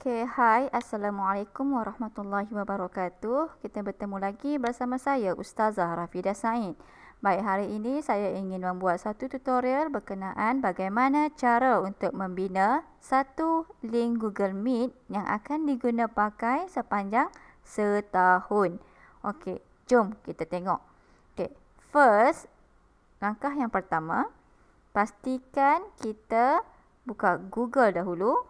Okay, hai. Assalamualaikum warahmatullahi wabarakatuh. Kita bertemu lagi bersama saya, Ustazah Rafidah Said. Baik, hari ini saya ingin membuat satu tutorial berkenaan bagaimana cara untuk membina satu link Google Meet yang akan diguna pakai sepanjang setahun. Okay, jom kita tengok. Okay, first, langkah yang pertama, pastikan kita buka Google dahulu.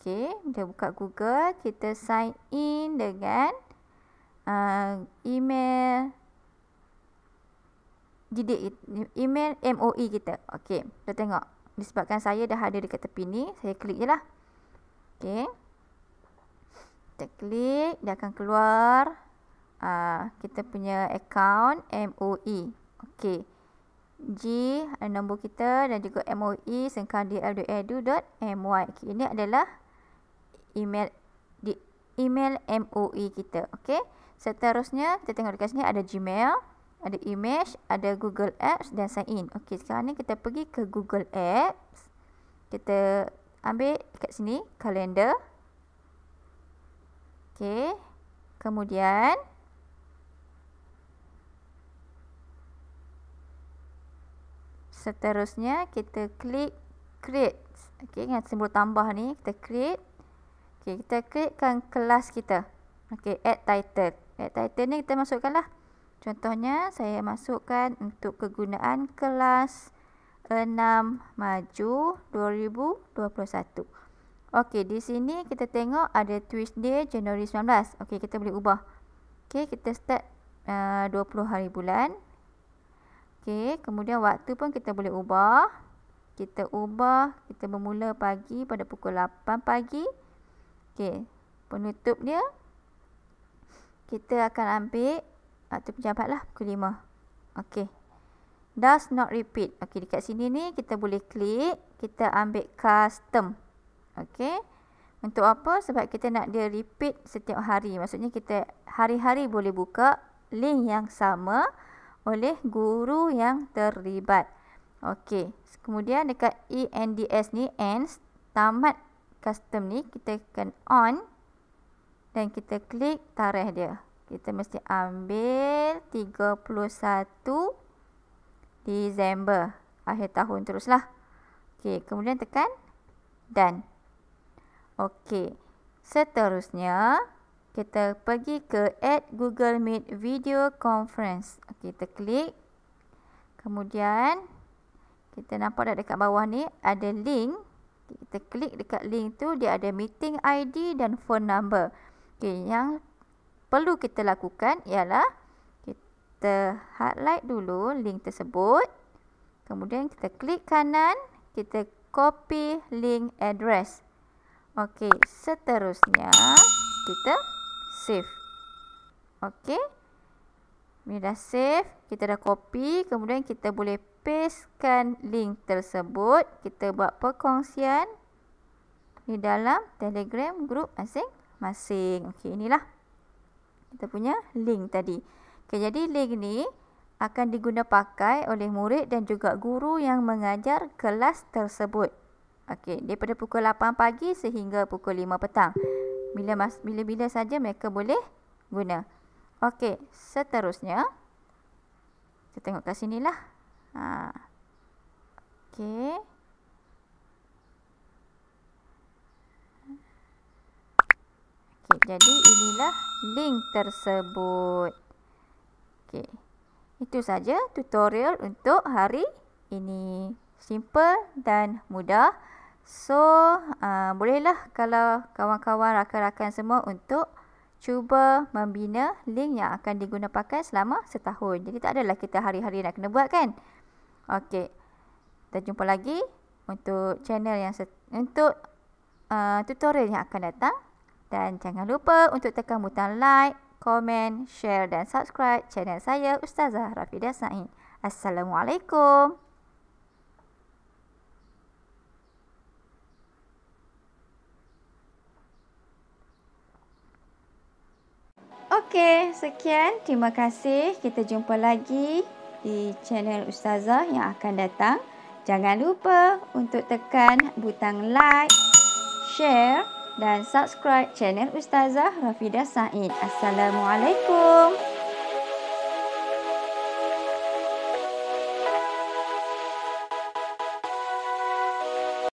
Okey, kita buka Google, kita sign in dengan uh, email didik email MOE kita. Okey, kita tengok. Disebabkan saya dah ada dekat tepi ni, saya klik je lah. Okey. Kita klik, dia akan keluar uh, kita punya account MOE. Okey. G, nombor kita dan juga MOE sengkang dl.edu.my. Okay, ini adalah email di email mui e kita. Okey. Seterusnya kita tengok dekat sini ada Gmail, ada image, ada Google Apps dan sign in. Okey, sekarang ni kita pergi ke Google Apps. Kita ambil dekat sini kalender. Okey. Kemudian Seterusnya kita klik create. Okey, dengan simbol tambah ni kita create. Okay, kita klikkan kelas kita. Okay, add title. Add title ni kita masukkan lah. Contohnya, saya masukkan untuk kegunaan kelas 6 Maju 2021. Okey, di sini kita tengok ada twist Tuesday Januari 19. Okey, kita boleh ubah. Okey, kita start uh, 20 hari bulan. Okey, kemudian waktu pun kita boleh ubah. Kita ubah, kita bermula pagi pada pukul 8 pagi. Okey, penutup dia kita akan ambil waktu pejabatlah pukul 5. Okey. Does not repeat. Okey, dekat sini ni kita boleh klik, kita ambil custom. Okey. Untuk apa? Sebab kita nak dia repeat setiap hari. Maksudnya kita hari-hari boleh buka link yang sama oleh guru yang terlibat. Okey. Kemudian dekat ENDS ni ends tamat custom ni kita tekan on dan kita klik tarikh dia. Kita mesti ambil 31 Disember. Akhir tahun teruslah. Okey, kemudian tekan done. Okey. Seterusnya kita pergi ke add Google Meet video conference. Kita klik. Kemudian kita nampak dah dekat bawah ni ada link kita klik dekat link tu dia ada meeting ID dan phone number. Okay, yang perlu kita lakukan ialah kita highlight dulu link tersebut. Kemudian kita klik kanan, kita copy link address. Okey, seterusnya kita save. Okey. Bila dah save, kita dah copy, kemudian kita boleh pastekan link tersebut. Kita buat perkongsian di dalam telegram grup masing-masing. Okey, inilah kita punya link tadi. Okey, jadi link ni akan diguna pakai oleh murid dan juga guru yang mengajar kelas tersebut. Okey, daripada pukul 8 pagi sehingga pukul 5 petang. Bila mas, bila-bila saja mereka boleh guna. Okey, seterusnya kita tengok kat sinilah. Ha. Okey. Okey, jadi inilah link tersebut. Okey. Itu saja tutorial untuk hari ini. Simple dan mudah. So, uh, bolehlah kalau kawan-kawan rakan-rakan semua untuk cuba membina link yang akan digunakan selama setahun. Jadi tak adalah kita hari-hari nak kena buat kan? Okey. Kita jumpa lagi untuk channel yang untuk uh, tutorial yang akan datang dan jangan lupa untuk tekan butang like, komen, share dan subscribe channel saya Ustazah Rafidah Said. Assalamualaikum. Okey, sekian. Terima kasih. Kita jumpa lagi di channel Ustazah yang akan datang. Jangan lupa untuk tekan butang like, share dan subscribe channel Ustazah Rafidah Said. Assalamualaikum. Assalamualaikum.